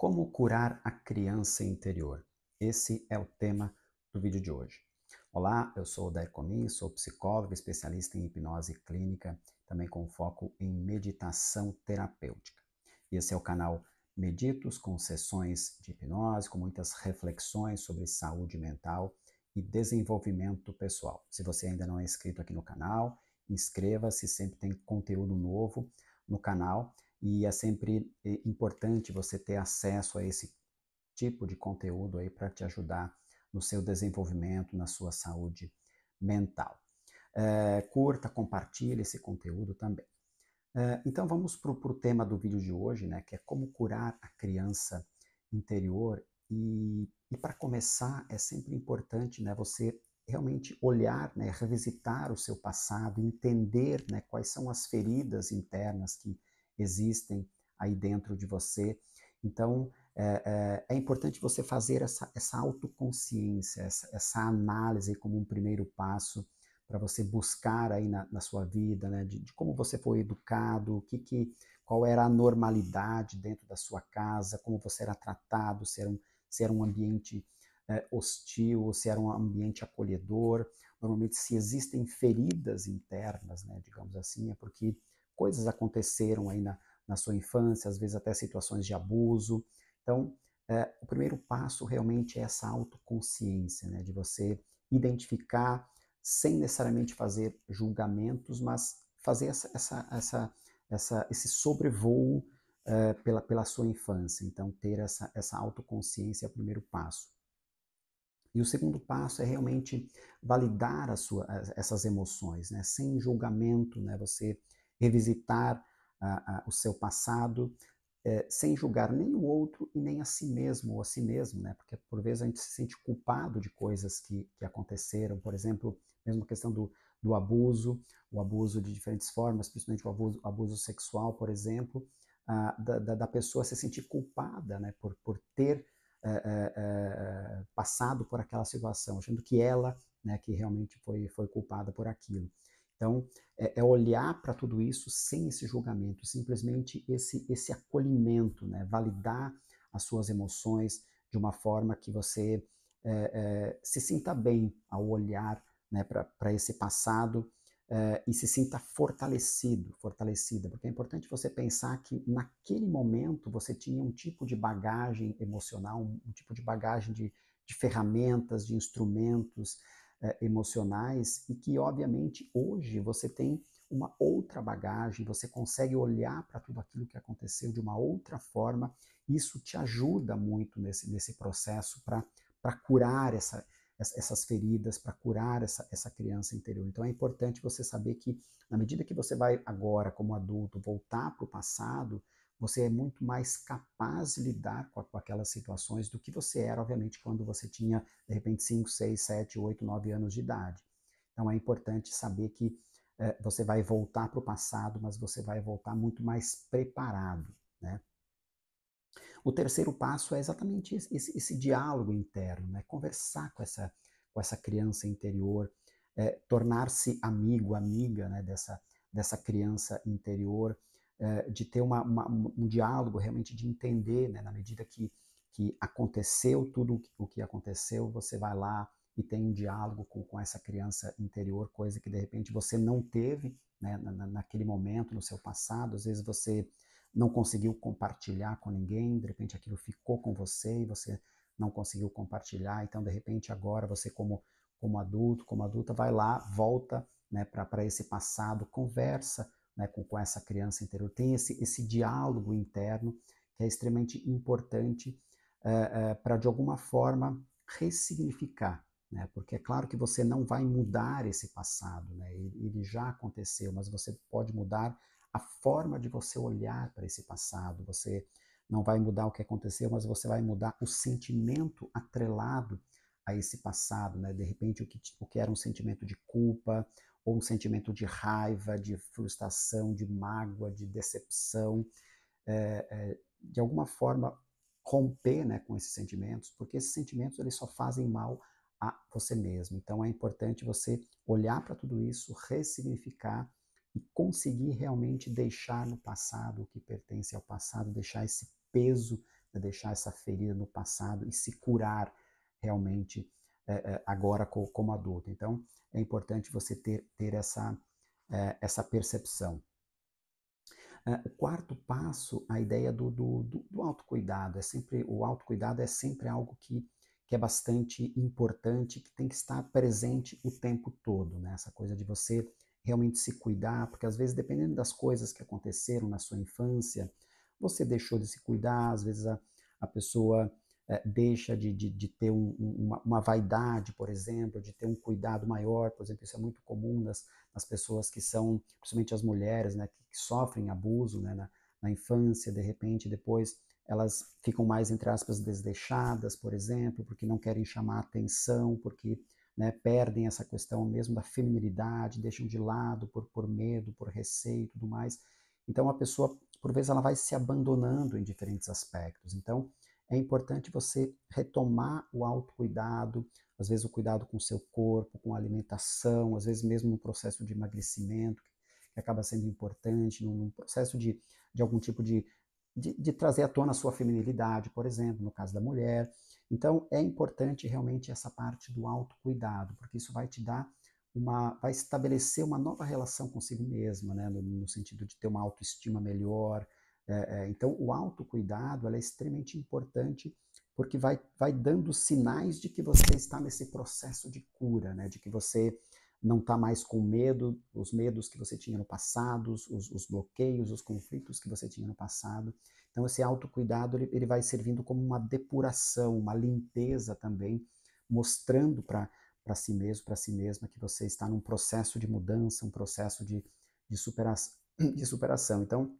Como curar a criança interior? Esse é o tema do vídeo de hoje. Olá, eu sou o Dair Comin, sou psicólogo especialista em hipnose clínica, também com foco em meditação terapêutica. E esse é o canal Meditos com sessões de hipnose, com muitas reflexões sobre saúde mental e desenvolvimento pessoal. Se você ainda não é inscrito aqui no canal, inscreva-se, sempre tem conteúdo novo no canal. E é sempre eh, importante você ter acesso a esse tipo de conteúdo aí para te ajudar no seu desenvolvimento, na sua saúde mental. É, curta, compartilhe esse conteúdo também. É, então vamos para o tema do vídeo de hoje, né, que é como curar a criança interior. E, e para começar, é sempre importante né, você realmente olhar, né, revisitar o seu passado, entender né, quais são as feridas internas que existem aí dentro de você. Então, é, é, é importante você fazer essa, essa autoconsciência, essa, essa, análise como um primeiro passo para você buscar aí na, na sua vida, né, de, de, como você foi educado, o que, que qual era a normalidade dentro da sua casa, como você era tratado, se era um, se era um ambiente é, hostil ou se era um ambiente acolhedor. Normalmente, se existem feridas internas, né, digamos assim, é porque coisas aconteceram aí na, na sua infância, às vezes até situações de abuso. Então, é, o primeiro passo realmente é essa autoconsciência, né, de você identificar sem necessariamente fazer julgamentos, mas fazer essa, essa, essa, essa esse sobrevoo é, pela, pela sua infância. Então, ter essa, essa autoconsciência é o primeiro passo. E o segundo passo é realmente validar a sua, essas emoções, né? sem julgamento, né? você revisitar a, a, o seu passado, é, sem julgar nem o outro e nem a si mesmo ou a si mesmo, né? Porque por vezes a gente se sente culpado de coisas que, que aconteceram, por exemplo, mesmo a questão do, do abuso, o abuso de diferentes formas, principalmente o abuso, abuso sexual, por exemplo, a, da, da, pessoa se sentir culpada, né? Por, por ter é, é, é, passado por aquela situação, achando que ela, né, que realmente foi, foi culpada por aquilo. Então, é, é olhar para tudo isso sem esse julgamento, simplesmente esse, esse acolhimento, né? validar as suas emoções de uma forma que você é, é, se sinta bem ao olhar né, para esse passado é, e se sinta fortalecido, fortalecida, porque é importante você pensar que naquele momento você tinha um tipo de bagagem emocional, um, um tipo de bagagem de, de ferramentas, de instrumentos, eh, emocionais e que, obviamente, hoje você tem uma outra bagagem, você consegue olhar para tudo aquilo que aconteceu de uma outra forma. Isso te ajuda muito nesse, nesse processo para curar essa, essas feridas, para curar essa, essa criança interior. Então é importante você saber que, na medida que você vai agora, como adulto, voltar para o passado, você é muito mais capaz de lidar com, a, com, aquelas situações do que você era, obviamente, quando você tinha, de repente, 5, 6, 7, 8, 9 anos de idade. Então é importante saber que eh, você vai voltar para o passado, mas você vai voltar muito mais preparado. Né? O terceiro passo é exatamente esse, esse, esse diálogo interno, né? conversar com essa, com essa criança interior, eh, tornar-se amigo, amiga né? dessa, dessa criança interior, eh, de ter uma, uma, um diálogo, realmente de entender, né? na medida que, que aconteceu tudo o que aconteceu, você vai lá e tem um diálogo com, com essa criança interior, coisa que de repente você não teve né? na, naquele momento, no seu passado, às vezes você não conseguiu compartilhar com ninguém, de repente aquilo ficou com você e você não conseguiu compartilhar, então de repente agora você como, como adulto, como adulta, vai lá, volta né, para esse passado, conversa, né, com, com, essa criança interior, tem esse, esse diálogo interno que é extremamente importante eh, eh, para, de alguma forma, ressignificar. Né? Porque é claro que você não vai mudar esse passado, né? ele, ele já aconteceu, mas você pode mudar a forma de você olhar para esse passado. Você não vai mudar o que aconteceu, mas você vai mudar o sentimento atrelado a esse passado, né? De repente, o que, o que era um sentimento de culpa, ou um sentimento de raiva, de frustração, de mágoa, de decepção, é, é, de alguma forma romper né, com esses sentimentos, porque esses sentimentos eles só fazem mal a você mesmo. Então é importante você olhar para tudo isso, ressignificar e conseguir realmente deixar no passado o que pertence ao passado, deixar esse peso, né, deixar essa ferida no passado e se curar realmente é, é, agora como adulto. Então, é importante você ter, ter essa, é, essa percepção. O quarto passo, a ideia do, do, do, do autocuidado. É sempre, o autocuidado é sempre algo que, que é bastante importante, que tem que estar presente o tempo todo. Né? Essa coisa de você realmente se cuidar, porque às vezes, dependendo das coisas que aconteceram na sua infância, você deixou de se cuidar, às vezes a, a pessoa é, deixa de, de, de ter um, uma, uma, vaidade, por exemplo, de ter um cuidado maior, por exemplo, isso é muito comum nas, nas pessoas que são, principalmente as mulheres, né, que, que sofrem abuso né, na, na, infância, de repente, depois elas ficam mais, entre aspas, desdeixadas, por exemplo, porque não querem chamar atenção, porque né, perdem essa questão mesmo da feminilidade, deixam de lado por, por medo, por receio e tudo mais. Então, a pessoa, por vezes, ela vai se abandonando em diferentes aspectos. Então, é importante você retomar o autocuidado, às vezes o cuidado com o seu corpo, com a alimentação, às vezes mesmo no processo de emagrecimento, que acaba sendo importante, no processo de, de algum tipo de, de, de trazer à tona a sua feminilidade, por exemplo, no caso da mulher. Então, é importante realmente essa parte do autocuidado, porque isso vai te dar uma, vai estabelecer uma nova relação consigo mesma, né? no, no sentido de ter uma autoestima melhor, é, é, então, o autocuidado é extremamente importante porque vai, vai dando sinais de que você está nesse processo de cura, né? de que você não está mais com medo, os medos que você tinha no passado, os, os, bloqueios, os conflitos que você tinha no passado. Então, esse autocuidado ele, ele vai servindo como uma depuração, uma limpeza também, mostrando para si mesmo, para si mesma, que você está num processo de mudança, um processo de, de, supera de superação. Então,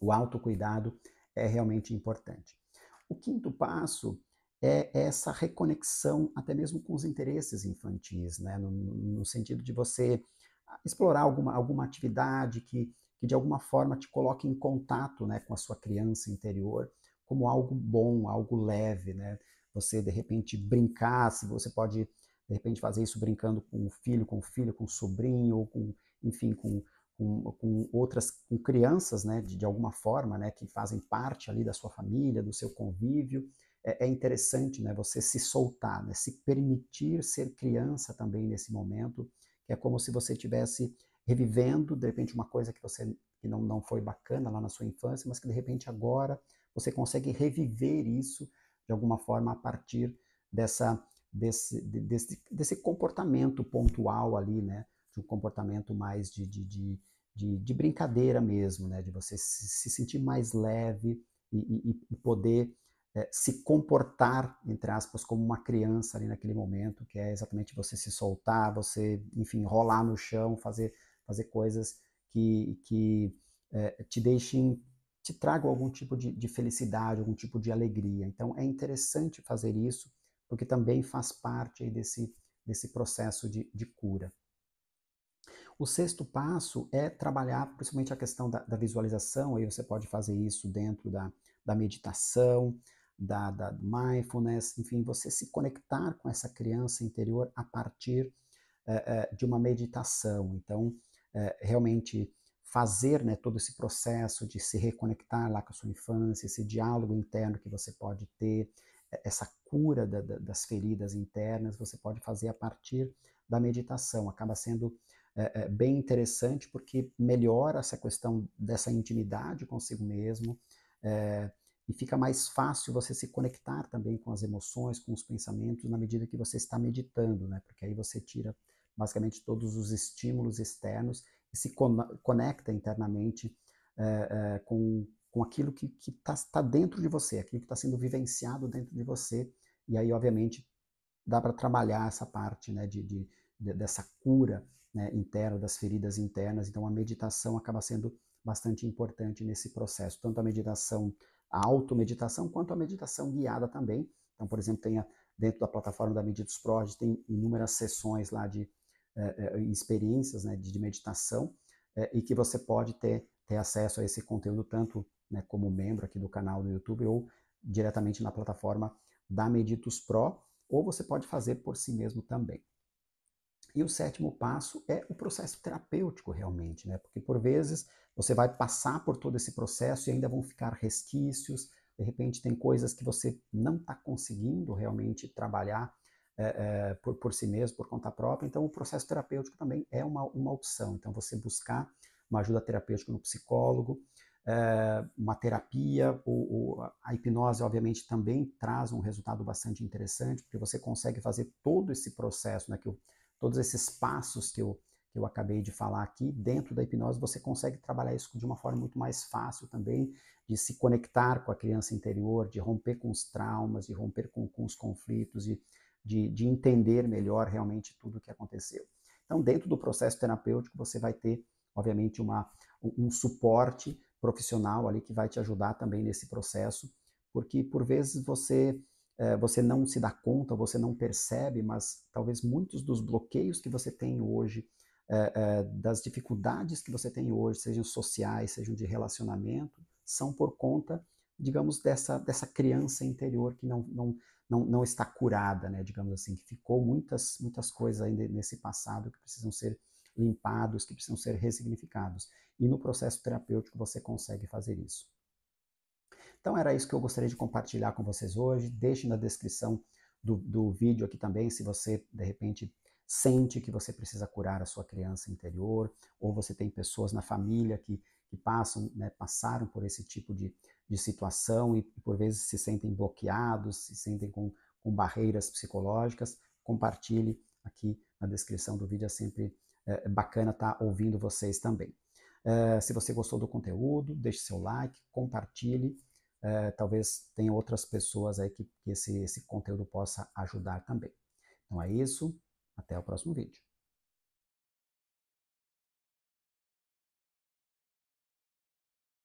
o autocuidado é realmente importante. O quinto passo é essa reconexão, até mesmo com os interesses infantis, né? no, no sentido de você explorar alguma, alguma atividade que, que de alguma forma te coloque em contato né, com a sua criança interior como algo bom, algo leve, né? Você de repente brincar, se você pode de repente fazer isso brincando com o filho, com o filho, com o sobrinho, ou com, enfim, com com, com outras, com crianças, né, de, de alguma forma, né, que fazem parte ali da sua família, do seu convívio, é, é interessante, né, você se soltar, né, se permitir ser criança também nesse momento, que é como se você tivesse revivendo, de repente, uma coisa que você que não, não foi bacana lá na sua infância, mas que de repente agora você consegue reviver isso de alguma forma a partir dessa, desse, desse, desse comportamento pontual ali, né? de um comportamento mais de, de, de, de, de brincadeira mesmo, né? de você se, se sentir mais leve e, e, e poder é, se comportar, entre aspas, como uma criança ali naquele momento, que é exatamente você se soltar, você, enfim, rolar no chão, fazer, fazer coisas que, que é, te deixem te tragam algum tipo de, de, felicidade, algum tipo de alegria. Então é interessante fazer isso, porque também faz parte desse, desse processo de, de cura. O sexto passo é trabalhar principalmente a questão da, da visualização, aí você pode fazer isso dentro da, da meditação, da, da, mindfulness, enfim, você se conectar com essa criança interior a partir eh, eh, de uma meditação. Então, eh, realmente fazer né, todo esse processo de se reconectar lá com a sua infância, esse diálogo interno que você pode ter, essa cura da, das feridas internas, você pode fazer a partir da meditação. Acaba sendo é, é, bem interessante porque melhora essa questão dessa intimidade consigo mesmo é, e fica mais fácil você se conectar também com as emoções, com os pensamentos na medida que você está meditando, né? Porque aí você tira basicamente todos os estímulos externos e se conecta internamente é, é, com, com aquilo que está tá dentro de você, aquilo que está sendo vivenciado dentro de você. E aí, obviamente, dá para trabalhar essa parte né, de, de dessa cura né, interna, das feridas internas. Então, a meditação acaba sendo bastante importante nesse processo, tanto a meditação, a meditação quanto a meditação guiada também. Então, por exemplo, tem a, dentro da plataforma da Meditos Prod, tem inúmeras sessões lá de eh, eh experiências né, de, de meditação, eh, e que você pode ter, ter acesso a esse conteúdo tanto né, como membro aqui do canal do YouTube ou diretamente na plataforma da Meditus Pro, ou você pode fazer por si mesmo também. E o sétimo passo é o processo terapêutico realmente, né? Porque por vezes você vai passar por todo esse processo e ainda vão ficar resquícios, de repente tem coisas que você não está conseguindo realmente trabalhar é, é, por, por si mesmo, por conta própria, então o processo terapêutico também é uma, uma opção. Então você buscar uma ajuda terapêutica no psicólogo, é, uma terapia, ou, ou, a hipnose obviamente também traz um resultado bastante interessante, porque você consegue fazer todo esse processo, né, que eu todos esses passos que eu, que eu acabei de falar aqui, dentro da hipnose você consegue trabalhar isso de uma forma muito mais fácil também, de se conectar com a criança interior, de romper com os traumas, de romper com, com os conflitos, de, de, de entender melhor realmente tudo o que aconteceu. Então, dentro do processo terapêutico, você vai ter, obviamente, uma, um suporte profissional ali que vai te ajudar também nesse processo, porque por vezes você é, você não se dá conta, você não percebe, mas talvez muitos dos bloqueios que você tem hoje, é, é, das dificuldades que você tem hoje, sejam sociais, sejam de relacionamento, são por conta, digamos, dessa, dessa criança interior que não, não, não, não está curada, né? digamos assim, que ficou muitas, muitas coisas ainda nesse passado que precisam ser limpados, que precisam ser ressignificados. E no processo terapêutico você consegue fazer isso. Então era isso que eu gostaria de compartilhar com vocês hoje. Deixe na descrição do, do vídeo aqui também se você de repente sente que você precisa curar a sua criança interior, ou você tem pessoas na família que, que passam, né, passaram por esse tipo de, de situação e, por vezes se sentem bloqueados, se sentem com, com barreiras psicológicas, compartilhe aqui na descrição do vídeo, é sempre é, é bacana estar tá ouvindo vocês também. É, se você gostou do conteúdo, deixe seu like, compartilhe, é, talvez tenha outras pessoas aí que, que esse, esse conteúdo possa ajudar também. Então é isso, até o próximo vídeo.